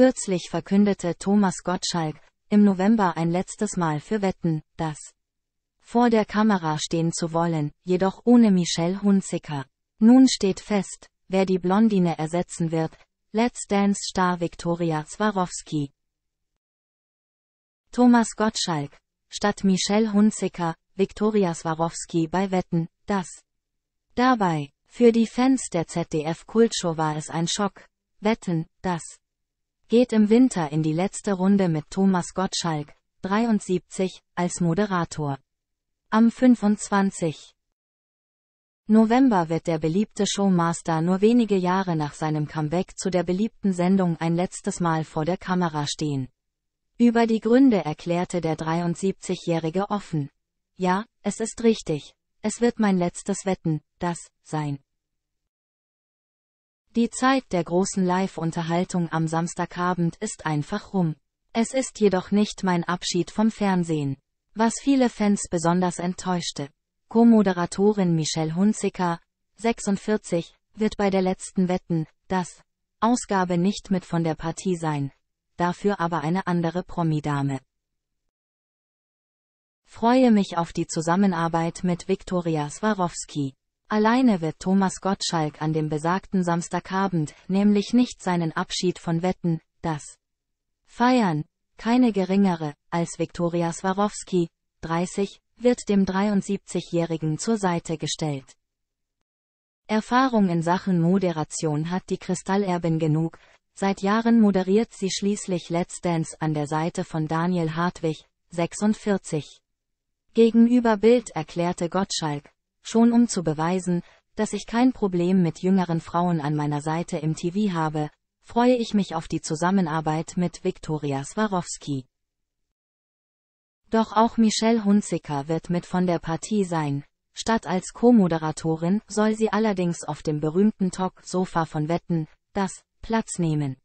Kürzlich verkündete Thomas Gottschalk, im November ein letztes Mal für Wetten, das vor der Kamera stehen zu wollen, jedoch ohne Michelle Hunziker. Nun steht fest, wer die Blondine ersetzen wird, Let's Dance Star Viktoria Swarovski. Thomas Gottschalk, statt Michelle Hunziker, Viktoria Swarovski bei Wetten, das. Dabei, für die Fans der ZDF-Kultshow war es ein Schock. Wetten, das geht im Winter in die letzte Runde mit Thomas Gottschalk, 73, als Moderator. Am 25. November wird der beliebte Showmaster nur wenige Jahre nach seinem Comeback zu der beliebten Sendung ein letztes Mal vor der Kamera stehen. Über die Gründe erklärte der 73-Jährige offen. Ja, es ist richtig. Es wird mein letztes Wetten, das, sein. Die Zeit der großen Live-Unterhaltung am Samstagabend ist einfach rum. Es ist jedoch nicht mein Abschied vom Fernsehen. Was viele Fans besonders enttäuschte. Co-Moderatorin Michelle Hunziker, 46, wird bei der letzten Wetten, das Ausgabe nicht mit von der Partie sein, dafür aber eine andere Promi-Dame. Freue mich auf die Zusammenarbeit mit Viktoria Swarovski. Alleine wird Thomas Gottschalk an dem besagten Samstagabend nämlich nicht seinen Abschied von Wetten, das Feiern, keine geringere, als Viktoria Swarovski, 30, wird dem 73-Jährigen zur Seite gestellt. Erfahrung in Sachen Moderation hat die Kristallerbin genug, seit Jahren moderiert sie schließlich Let's Dance an der Seite von Daniel Hartwig, 46. Gegenüber Bild erklärte Gottschalk, schon um zu beweisen, dass ich kein Problem mit jüngeren Frauen an meiner Seite im TV habe, freue ich mich auf die Zusammenarbeit mit Viktoria Swarovski. Doch auch Michelle Hunziker wird mit von der Partie sein. Statt als Co-Moderatorin soll sie allerdings auf dem berühmten Talk-Sofa von Wetten, das Platz nehmen.